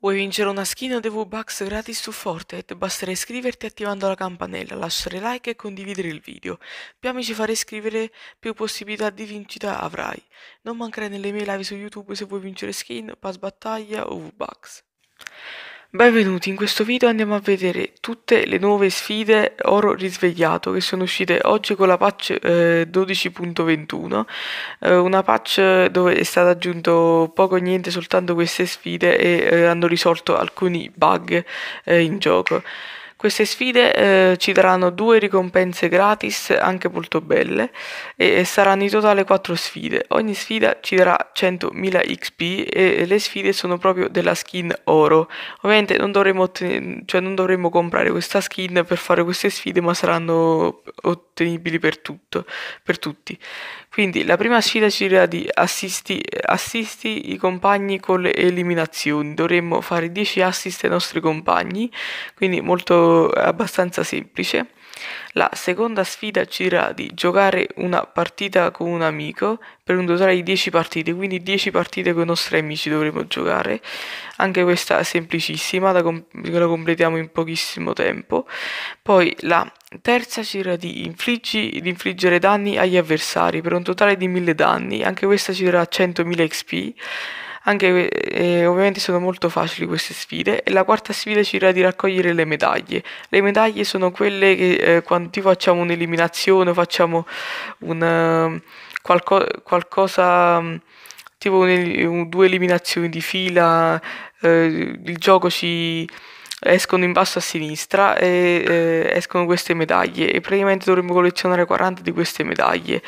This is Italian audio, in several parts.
Vuoi vincere una skin o DV Bucks gratis su Fortnite? Basterà iscriverti attivando la campanella, lasciare like e condividere il video. Più amici farai iscrivere, più possibilità di vincita avrai. Non mancare nelle mie live su YouTube se vuoi vincere skin, pass battaglia o V-Bucks. Benvenuti, in questo video andiamo a vedere tutte le nuove sfide Oro Risvegliato che sono uscite oggi con la patch eh, 12.21, eh, una patch dove è stato aggiunto poco o niente soltanto queste sfide e eh, hanno risolto alcuni bug eh, in gioco. Queste sfide eh, ci daranno due ricompense gratis, anche molto belle, e, e saranno in totale quattro sfide. Ogni sfida ci darà 100.000 XP e, e le sfide sono proprio della skin oro. Ovviamente non dovremo, cioè non dovremo comprare questa skin per fare queste sfide, ma saranno ottenibili per, tutto, per tutti. Quindi la prima sfida ci dirà di assisti, assisti i compagni con le eliminazioni. Dovremmo fare 10 assist ai nostri compagni, quindi molto gioco abbastanza semplice. La seconda sfida c'era di giocare una partita con un amico per un totale di 10 partite, quindi 10 partite con i nostri amici dovremo giocare. Anche questa è semplicissima, la, com- la completiamo in pochissimo tempo. Poi la terza c'era di, infliggi, di infliggere danni agli avversari per un totale di 1000 danni, anche questa ci darà 100.000 XP. Anche eh, ovviamente sono molto facili queste sfide e la quarta sfida ci dirà di raccogliere le medaglie. Le medaglie sono quelle che eh, quando tipo facciamo un'eliminazione, facciamo un, eh, qualco, qualcosa mm, tipo un, un, due eliminazioni di fila, eh, il gioco ci escono in basso a sinistra e eh, escono queste medaglie e praticamente dovremmo collezionare 40 di queste medaglie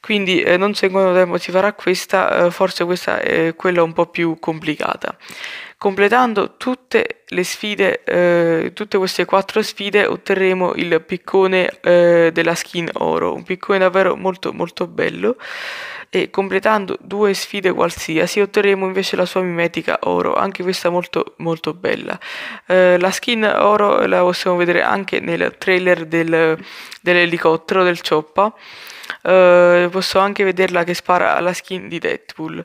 quindi eh, non so in quanto tempo si farà questa eh, forse questa eh, è quella un po' più complicata Completando tutte le sfide, eh, tutte queste quattro sfide otterremo il piccone eh, della skin oro, un piccone davvero molto molto bello e completando due sfide qualsiasi otterremo invece la sua mimetica oro, anche questa molto molto bella. Eh, la skin oro la possiamo vedere anche nel trailer del, dell'elicottero del Cioppa eh, posso anche vederla che spara alla skin di Deadpool.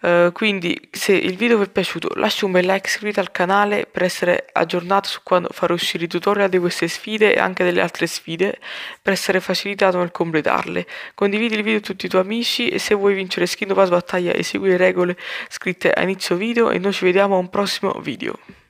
Eh, quindi se il video vi è piaciuto lascia un bel like, iscriviti al canale per essere aggiornato su quando farò uscire i tutorial di queste sfide e anche delle altre sfide per essere facilitato nel completarle. Condividi il video con tutti i tuoi amici e se vuoi vincere skin o pass battaglia esegui le regole scritte a inizio video e noi ci vediamo a un prossimo video.